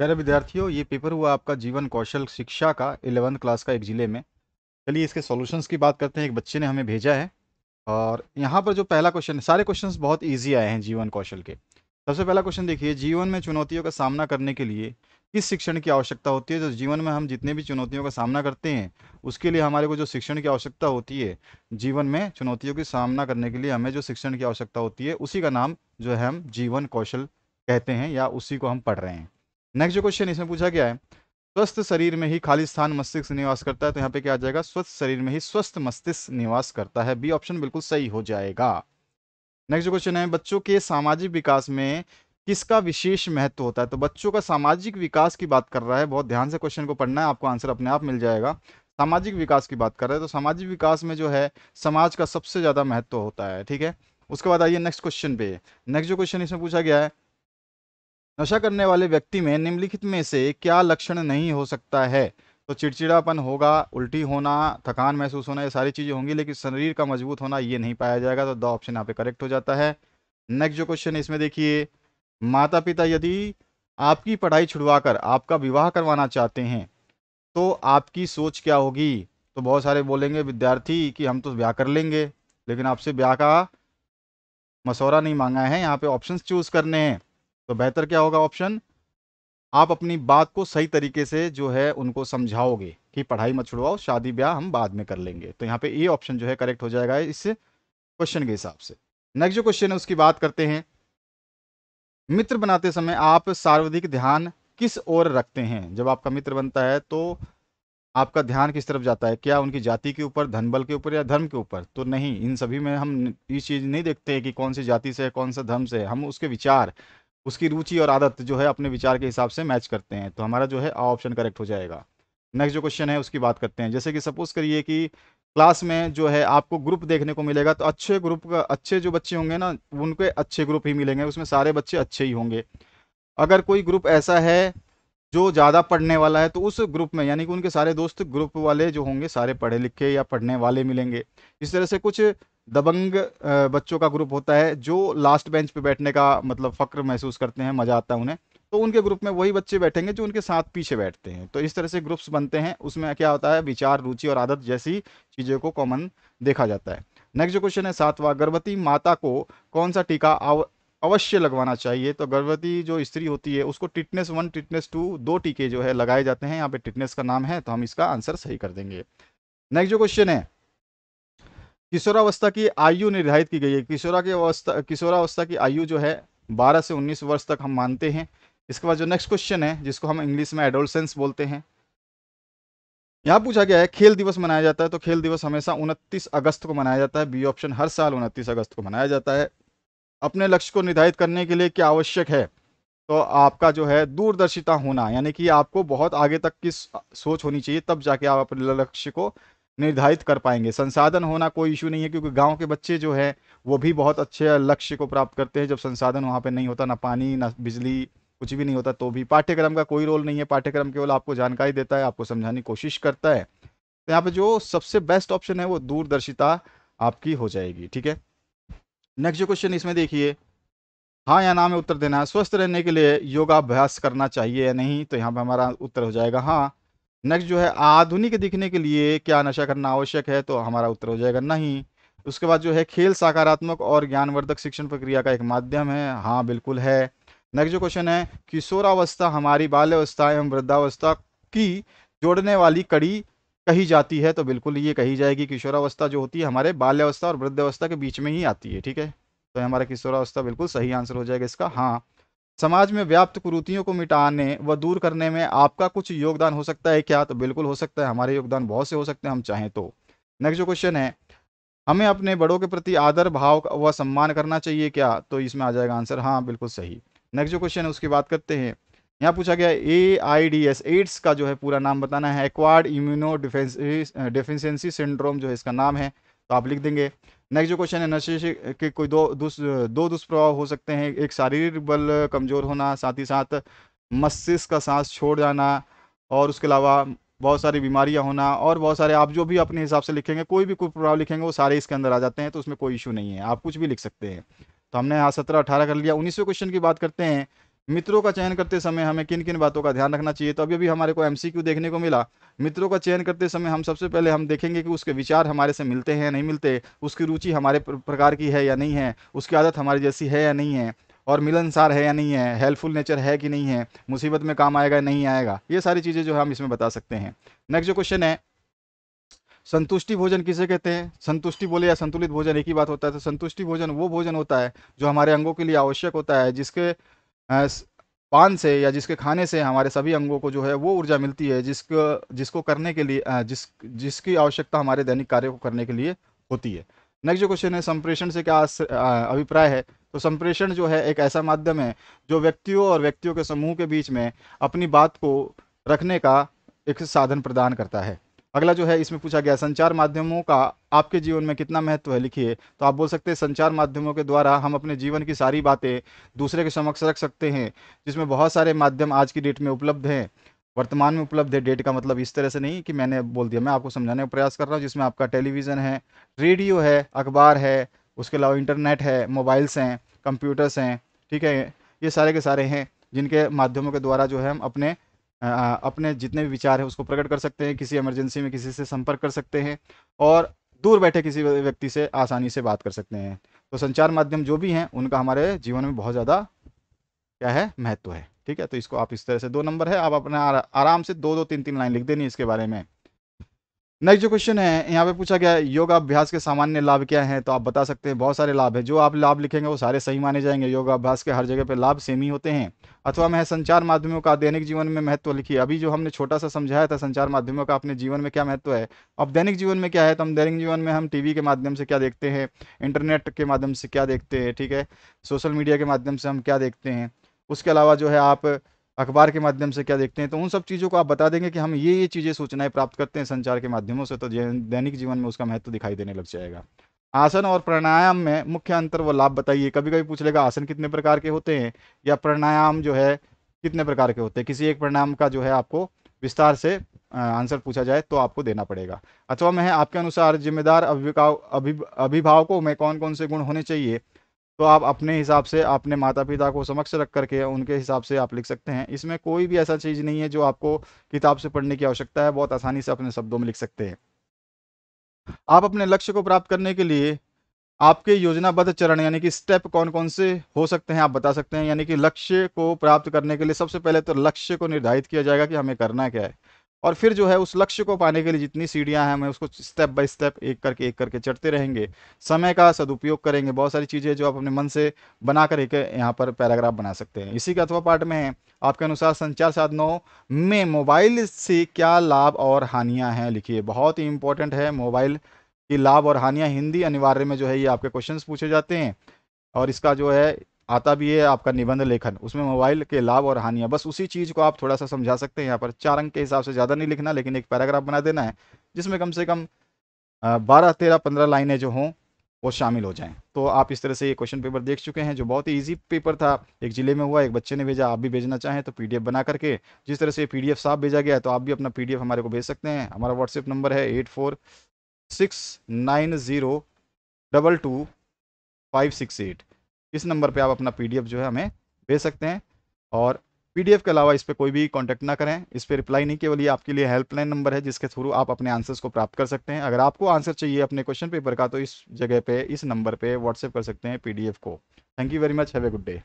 प्यारे विद्यार्थियों ये पेपर हुआ आपका जीवन कौशल शिक्षा का इलेवंथ क्लास का एक ज़िले में चलिए इसके सॉल्यूशंस की बात करते हैं एक बच्चे ने हमें भेजा है और यहाँ पर जो पहला क्वेश्चन है सारे क्वेश्चंस बहुत इजी आए हैं जीवन कौशल के सबसे पहला क्वेश्चन देखिए जीवन में चुनौतियों का सामना करने के लिए किस शिक्षण की आवश्यकता होती है जो तो जीवन में हम जितने भी चुनौतियों का सामना करते हैं उसके लिए हमारे को जो शिक्षण की आवश्यकता होती है जीवन में चुनौतियों की सामना करने के लिए हमें जो शिक्षण की आवश्यकता होती है उसी का नाम जो है हम जीवन कौशल कहते हैं या उसी को हम पढ़ रहे हैं नेक्स्ट जो क्वेश्चन इसमें पूछा गया है स्वस्थ शरीर में ही खाली स्थान मस्तिष्क निवास करता है तो यहाँ पे क्या आ जाएगा स्वस्थ शरीर में ही स्वस्थ मस्तिष्क निवास करता है बी ऑप्शन बिल्कुल सही हो जाएगा नेक्स्ट जो क्वेश्चन है बच्चों के सामाजिक विकास में किसका विशेष महत्व होता है तो बच्चों का सामाजिक विकास की बात कर रहा है बहुत ध्यान से क्वेश्चन को पढ़ना है आपको आंसर अपने आप मिल जाएगा सामाजिक विकास की बात कर रहा है तो सामाजिक विकास में जो है समाज का सबसे ज़्यादा महत्व होता है ठीक है उसके बाद आइए नेक्स्ट क्वेश्चन पे नेक्स्ट जो क्वेश्चन इसमें पूछा गया है नशा करने वाले व्यक्ति में निम्नलिखित में से क्या लक्षण नहीं हो सकता है तो चिड़चिड़ापन होगा उल्टी होना थकान महसूस होना ये सारी चीज़ें होंगी लेकिन शरीर का मजबूत होना ये नहीं पाया जाएगा तो द ऑप्शन यहाँ पे करेक्ट हो जाता है नेक्स्ट जो क्वेश्चन है इसमें देखिए माता पिता यदि आपकी पढ़ाई छुड़वाकर आपका विवाह करवाना चाहते हैं तो आपकी सोच क्या होगी तो बहुत सारे बोलेंगे विद्यार्थी कि हम तो ब्याह कर लेंगे लेकिन आपसे ब्याह का मशौरा नहीं मांगा है यहाँ पे ऑप्शंस चूज़ करने हैं तो बेहतर क्या होगा ऑप्शन आप अपनी बात को सही तरीके से जो है उनको समझाओगे कि पढ़ाई मत छुड़वाओ शादी ब्याह हम बाद में कर लेंगे तो यहाँ पे ये ऑप्शन जो है करेक्ट हो जाएगा इस क्वेश्चन के हिसाब से नेक्स्ट जो क्वेश्चन है उसकी बात करते हैं मित्र बनाते समय आप सार्वधिक ध्यान किस ओर रखते हैं जब आपका मित्र बनता है तो आपका ध्यान किस तरफ जाता है क्या उनकी जाति के ऊपर धन बल के ऊपर या धर्म के ऊपर तो नहीं इन सभी में हम ये चीज़ नहीं देखते हैं कि कौन सी जाति से है कौन सा धर्म से है हम उसके विचार उसकी रुचि और आदत जो है अपने विचार के हिसाब से मैच करते हैं तो हमारा जो है आ ऑप्शन करेक्ट हो जाएगा नेक्स्ट जो क्वेश्चन है उसकी बात करते हैं जैसे कि सपोज करिए कि क्लास में जो है आपको ग्रुप देखने को मिलेगा तो अच्छे ग्रुप का अच्छे जो बच्चे होंगे ना उनके अच्छे ग्रुप ही मिलेंगे उसमें सारे बच्चे अच्छे ही होंगे अगर कोई ग्रुप ऐसा है जो ज़्यादा पढ़ने वाला है तो उस ग्रुप में यानी कि उनके सारे दोस्त ग्रुप वाले जो होंगे सारे पढ़े लिखे या पढ़ने वाले मिलेंगे इस तरह से कुछ दबंग बच्चों का ग्रुप होता है जो लास्ट बेंच पे बैठने का मतलब फ़क्र महसूस करते हैं मज़ा आता है उन्हें तो उनके ग्रुप में वही बच्चे बैठेंगे जो उनके साथ पीछे बैठते हैं तो इस तरह से ग्रुप्स बनते हैं उसमें क्या होता है विचार रुचि और आदत जैसी चीज़ों को कॉमन देखा जाता है नेक्स्ट जो क्वेश्चन है सातवां गर्भवती माता को कौन सा टीका अवश्य लगवाना चाहिए तो गर्भवती जो स्त्री होती है उसको टिटनेस वन टिटनेस टू दो टीके जो है लगाए जाते हैं यहाँ पे टिटनेस का नाम है तो हम इसका आंसर सही कर देंगे नेक्स्ट जो क्वेश्चन है किशोरावस्था की आयु निर्धारित की गई है किशोरा की अवस्था किशोरावस्था की आयु जो है 12 से 19 वर्ष तक हम मानते हैं इसके बाद जो नेक्स्ट क्वेश्चन है जिसको हम इंग्लिश में एडोलसेंस बोलते हैं यहाँ पूछा गया है खेल दिवस मनाया जाता है तो खेल दिवस हमेशा 29 अगस्त को मनाया जाता है बी ऑप्शन हर साल 29 अगस्त को मनाया जाता है अपने लक्ष्य को निर्धारित करने के लिए क्या आवश्यक है तो आपका जो है दूरदर्शिता होना यानी कि आपको बहुत आगे तक की सोच होनी चाहिए तब जाके आप अपने लक्ष्य को निर्धारित कर पाएंगे संसाधन होना कोई इशू नहीं है क्योंकि गांव के बच्चे जो है वो भी बहुत अच्छे लक्ष्य को प्राप्त करते हैं जब संसाधन वहाँ पे नहीं होता ना पानी ना बिजली कुछ भी नहीं होता तो भी पाठ्यक्रम का कोई रोल नहीं है पाठ्यक्रम केवल आपको जानकारी देता है आपको समझाने की कोशिश करता है तो यहाँ पे जो सबसे बेस्ट ऑप्शन है वो दूरदर्शिता आपकी हो जाएगी ठीक है नेक्स्ट जो क्वेश्चन इसमें देखिए हाँ या ना में उत्तर देना है स्वस्थ रहने के लिए योगाभ्यास करना चाहिए या नहीं तो यहाँ पे हमारा उत्तर हो जाएगा हाँ नेक्स्ट जो है आधुनिक दिखने के लिए क्या नशा करना आवश्यक है तो हमारा उत्तर हो जाएगा नहीं उसके बाद जो है खेल सकारात्मक और ज्ञानवर्धक शिक्षण प्रक्रिया का एक माध्यम है हाँ बिल्कुल है नेक्स्ट जो क्वेश्चन है किशोरावस्था हमारी बाल्यावस्था एवं वृद्धावस्था की जोड़ने वाली कड़ी कही जाती है तो बिल्कुल ये कही जाएगी किशोरावस्था जो होती है हमारे बाल्यावस्था और वृद्धावस्था के बीच में ही आती है ठीक है तो हमारा किशोरावस्था बिल्कुल सही आंसर हो जाएगा इसका हाँ समाज में व्याप्त कुरूतियों को मिटाने व दूर करने में आपका कुछ योगदान हो सकता है क्या तो बिल्कुल हो सकता है हमारे योगदान बहुत से हो सकते हैं हम चाहें तो नेक्स्ट जो क्वेश्चन है हमें अपने बड़ों के प्रति आदर भाव व सम्मान करना चाहिए क्या तो इसमें आ जाएगा आंसर हाँ बिल्कुल सही नेक्स्ट जो क्वेश्चन है उसकी बात करते हैं यहाँ पूछा गया A I D S AIDS का जो है पूरा नाम बताना है acquired immuno defence deficiency syndrome जो है इसका नाम है तो आप लिख देंगे नेक्स्ट जो क्वेश्चन है नशे के कोई दो दुष दो दुष्प्रभाव हो सकते हैं एक शारीरिक बल कमज़ोर होना साथ ही साथ मस्तिष्क का सांस छोड़ जाना और उसके अलावा बहुत सारी बीमारियां होना और बहुत सारे आप जो भी अपने हिसाब से लिखेंगे कोई भी कुप्रभाव लिखेंगे वो सारे इसके अंदर आ जाते हैं तो उसमें कोई इशू नहीं है आप कुछ भी लिख सकते हैं तो हमने यहाँ सत्रह अठारह कर लिया उन्नीसवें क्वेश्चन की बात करते हैं मित्रों का चयन करते समय हमें किन किन बातों का ध्यान रखना चाहिए तो अभी अभी हमारे को एमसीक्यू देखने को मिला मित्रों का चयन करते समय हम सबसे पहले हम देखेंगे कि उसके विचार हमारे से मिलते हैं नहीं मिलते उसकी रुचि हमारे प्रकार की है या नहीं है उसकी आदत हमारी जैसी है या नहीं है और मिलनसार है या नहीं है हेल्पफुल नेचर है कि नहीं है मुसीबत में काम आएगा नहीं आएगा ये सारी चीज़ें जो है हम इसमें बता सकते हैं नेक्स्ट जो क्वेश्चन है संतुष्टि भोजन किसे कहते हैं संतुष्टि बोले या संतुलित भोजन एक ही बात होता है तो संतुष्टि भोजन वो भोजन होता है जो हमारे अंगों के लिए आवश्यक होता है जिसके पान से या जिसके खाने से हमारे सभी अंगों को जो है वो ऊर्जा मिलती है जिसको जिसको करने के लिए जिस जिसकी आवश्यकता हमारे दैनिक कार्य को करने के लिए होती है नेक्स्ट जो क्वेश्चन है संप्रेषण से क्या अभिप्राय है तो संप्रेषण जो है एक ऐसा माध्यम है जो व्यक्तियों और व्यक्तियों के समूह के बीच में अपनी बात को रखने का एक साधन प्रदान करता है अगला जो है इसमें पूछा गया संचार माध्यमों का आपके जीवन में कितना महत्व है लिखिए तो आप बोल सकते हैं संचार माध्यमों के द्वारा हम अपने जीवन की सारी बातें दूसरे के समक्ष रख सकते हैं जिसमें बहुत सारे माध्यम आज की डेट में उपलब्ध हैं वर्तमान में उपलब्ध है डेट का मतलब इस तरह से नहीं कि मैंने बोल दिया मैं आपको समझाने का प्रयास कर रहा हूँ जिसमें आपका टेलीविज़न है रेडियो है अखबार है उसके अलावा इंटरनेट है मोबाइल्स हैं कंप्यूटर्स हैं ठीक है ये सारे के सारे हैं जिनके माध्यमों के द्वारा जो है हम अपने अपने जितने भी विचार हैं उसको प्रकट कर सकते हैं किसी इमरजेंसी में किसी से संपर्क कर सकते हैं और दूर बैठे किसी व्यक्ति से आसानी से बात कर सकते हैं तो संचार माध्यम जो भी हैं उनका हमारे जीवन में बहुत ज़्यादा क्या है महत्व है ठीक है तो इसको आप इस तरह से दो नंबर है आप अपने आराम से दो दो तीन तीन लाइन लिख देनी इसके बारे में नेक्स्ट जो क्वेश्चन है यहाँ पे पूछा गया योगाभ्यास के सामान्य लाभ क्या हैं तो आप बता सकते हैं बहुत सारे लाभ हैं जो आप लाभ लिखेंगे वो सारे सही माने जाएंगे योगाभ्यास के हर जगह पे लाभ सेम ही होते हैं अथवा मैं संचार माध्यमों का दैनिक जीवन में महत्व लिखी अभी जो हमने छोटा सा समझाया था संचार माध्यमों का अपने जीवन में क्या महत्व है अब दैनिक जीवन में क्या है तो हम दैनिक जीवन में हम टी के माध्यम से क्या देखते हैं इंटरनेट के माध्यम से क्या देखते हैं ठीक है सोशल मीडिया के माध्यम से हम क्या देखते हैं उसके अलावा जो है आप अखबार के माध्यम से क्या देखते हैं तो उन सब चीज़ों को आप बता देंगे कि हम ये ये चीज़ें सूचनाएं प्राप्त करते हैं संचार के माध्यमों से तो दैनिक जीवन में उसका महत्व तो दिखाई देने लग जाएगा आसन और प्राणायाम में मुख्य अंतर व लाभ बताइए कभी कभी पूछ लेगा आसन कितने प्रकार के होते हैं या प्राणायाम जो है कितने प्रकार के होते हैं किसी एक प्राणायाम का जो है आपको विस्तार से आंसर पूछा जाए तो आपको देना पड़ेगा अथवा मैं आपके अनुसार जिम्मेदार अभिभावकों में कौन कौन से गुण होने चाहिए तो आप अपने हिसाब से अपने माता पिता को समक्ष रख करके उनके हिसाब से आप लिख सकते हैं इसमें कोई भी ऐसा चीज़ नहीं है जो आपको किताब से पढ़ने की आवश्यकता है बहुत आसानी से अपने शब्दों में लिख सकते हैं आप अपने लक्ष्य को प्राप्त करने के लिए आपके योजनाबद्ध चरण यानी कि स्टेप कौन कौन से हो सकते हैं आप बता सकते हैं यानी कि लक्ष्य को प्राप्त करने के लिए सबसे पहले तो लक्ष्य को निर्धारित किया जाएगा कि हमें करना क्या है और फिर जो है उस लक्ष्य को पाने के लिए जितनी सीढ़ियां हैं हमें उसको स्टेप बाय स्टेप एक करके एक करके चढ़ते रहेंगे समय का सदुपयोग करेंगे बहुत सारी चीज़ें जो आप अपने मन से बना कर एक यहाँ पर पैराग्राफ बना सकते हैं इसी के अथवा पार्ट में है आपके अनुसार संचार साधनों में मोबाइल से क्या लाभ और हानियाँ हैं लिखिए बहुत ही इंपॉर्टेंट है मोबाइल की लाभ और हानियाँ हिंदी अनिवार्य में जो है ये आपके क्वेश्चन पूछे जाते हैं और इसका जो है आता भी है आपका निबंध लेखन उसमें मोबाइल के लाभ और हानियाँ बस उसी चीज़ को आप थोड़ा सा समझा सकते हैं यहाँ पर चार अंक के हिसाब से ज़्यादा नहीं लिखना लेकिन एक पैराग्राफ बना देना है जिसमें कम से कम बारह तेरह पंद्रह लाइनें जो हों वो शामिल हो जाएं तो आप इस तरह से ये क्वेश्चन पेपर देख चुके हैं जो बहुत ही ईजी पेपर था एक ज़िले में हुआ एक बच्चे ने भेजा आप भी भेजना चाहें तो पीडीएफ बना करके जिस तरह से पीडीएफ साफ भेजा गया है तो आप भी अपना पीडीएफ हमारे को भेज सकते हैं हमारा व्हाट्सएप नंबर है eight four six nine zero double two five six eight इस नंबर पे आप अपना पीडीएफ जो है हमें भेज सकते हैं और पीडीएफ के अलावा इस पर कोई भी कांटेक्ट ना करें इस पर रिप्लाई नहीं केवल ये आपके लिए हेल्पलाइन नंबर है जिसके थ्रू आप अपने आंसर्स को प्राप्त कर सकते हैं अगर आपको आंसर चाहिए अपने क्वेश्चन पेपर का तो इस जगह पे इस नंबर पे व्हाट्सएप कर सकते हैं पीडीएफ को thank you very much have a good day